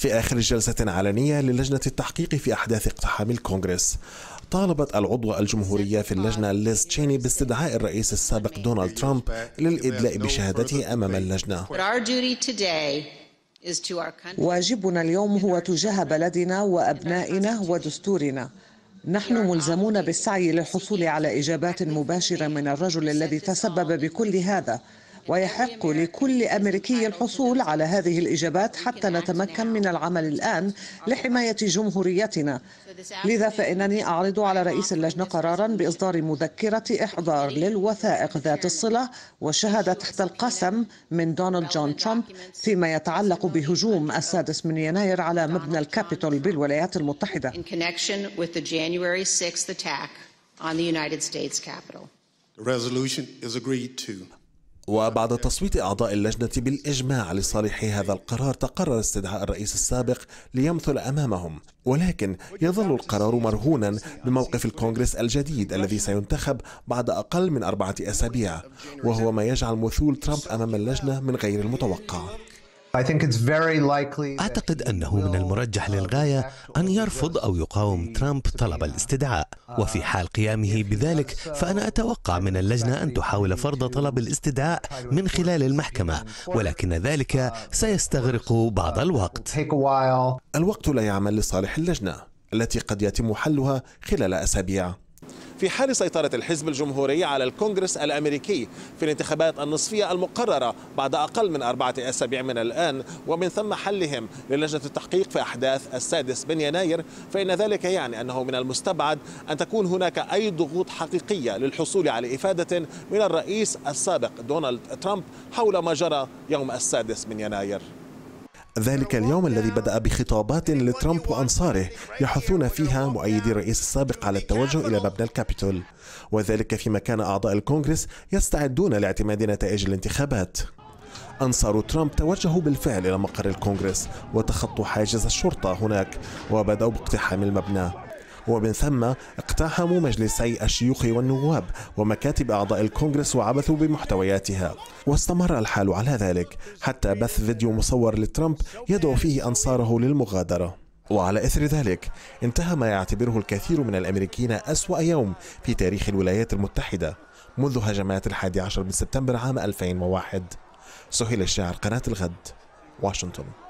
في آخر جلسة علنية للجنة التحقيق في أحداث اقتحام الكونغرس طالبت العضوة الجمهورية في اللجنة ليز تشيني باستدعاء الرئيس السابق دونالد ترامب للإدلاء بشهادته أمام اللجنة واجبنا اليوم هو تجاه بلدنا وأبنائنا ودستورنا نحن ملزمون بالسعي للحصول على إجابات مباشرة من الرجل الذي تسبب بكل هذا ويحق لكل أمريكي الحصول على هذه الإجابات حتى نتمكن من العمل الآن لحماية جمهوريتنا لذا فإنني أعرض على رئيس اللجنة قرارا بإصدار مذكرة إحضار للوثائق ذات الصلة والشهادة تحت القسم من دونالد جون ترامب فيما يتعلق بهجوم السادس من يناير على مبنى الكابيتول بالولايات المتحدة The resolution is agreed to. وبعد تصويت أعضاء اللجنة بالإجماع لصالح هذا القرار تقرر استدعاء الرئيس السابق ليمثل أمامهم ولكن يظل القرار مرهونا بموقف الكونغرس الجديد الذي سينتخب بعد أقل من أربعة أسابيع وهو ما يجعل مثول ترامب أمام اللجنة من غير المتوقع أعتقد أنه من المرجح للغاية أن يرفض أو يقاوم ترامب طلب الاستدعاء وفي uh, حال قيامه بذلك فأنا أتوقع من اللجنة أن تحاول فرض طلب الاستدعاء من خلال المحكمة ولكن ذلك uh, سيستغرق بعض الوقت الوقت لا يعمل لصالح اللجنة التي قد يتم حلها خلال أسابيع في حال سيطرة الحزب الجمهوري على الكونغرس الأمريكي في الانتخابات النصفية المقررة بعد أقل من أربعة أسابيع من الآن ومن ثم حلهم للجنة التحقيق في أحداث السادس من يناير فإن ذلك يعني أنه من المستبعد أن تكون هناك أي ضغوط حقيقية للحصول على إفادة من الرئيس السابق دونالد ترامب حول ما جرى يوم السادس من يناير ذلك اليوم الذي بدأ بخطابات لترامب وأنصاره يحثون فيها مؤيدي الرئيس السابق على التوجه إلى مبنى الكابيتول وذلك فيما كان أعضاء الكونغرس يستعدون لاعتماد نتائج الانتخابات أنصار ترامب توجهوا بالفعل إلى مقر الكونغرس وتخطوا حاجز الشرطة هناك وبدأوا باقتحام المبنى ومن ثم اقتحموا مجلسي الشيوخ والنواب ومكاتب أعضاء الكونغرس وعبثوا بمحتوياتها واستمر الحال على ذلك حتى بث فيديو مصور لترامب يدعو فيه أنصاره للمغادرة وعلى إثر ذلك انتهى ما يعتبره الكثير من الأمريكيين أسوأ يوم في تاريخ الولايات المتحدة منذ هجمات الحادي عشر من سبتمبر عام 2001 سهيل الشاعر قناة الغد واشنطن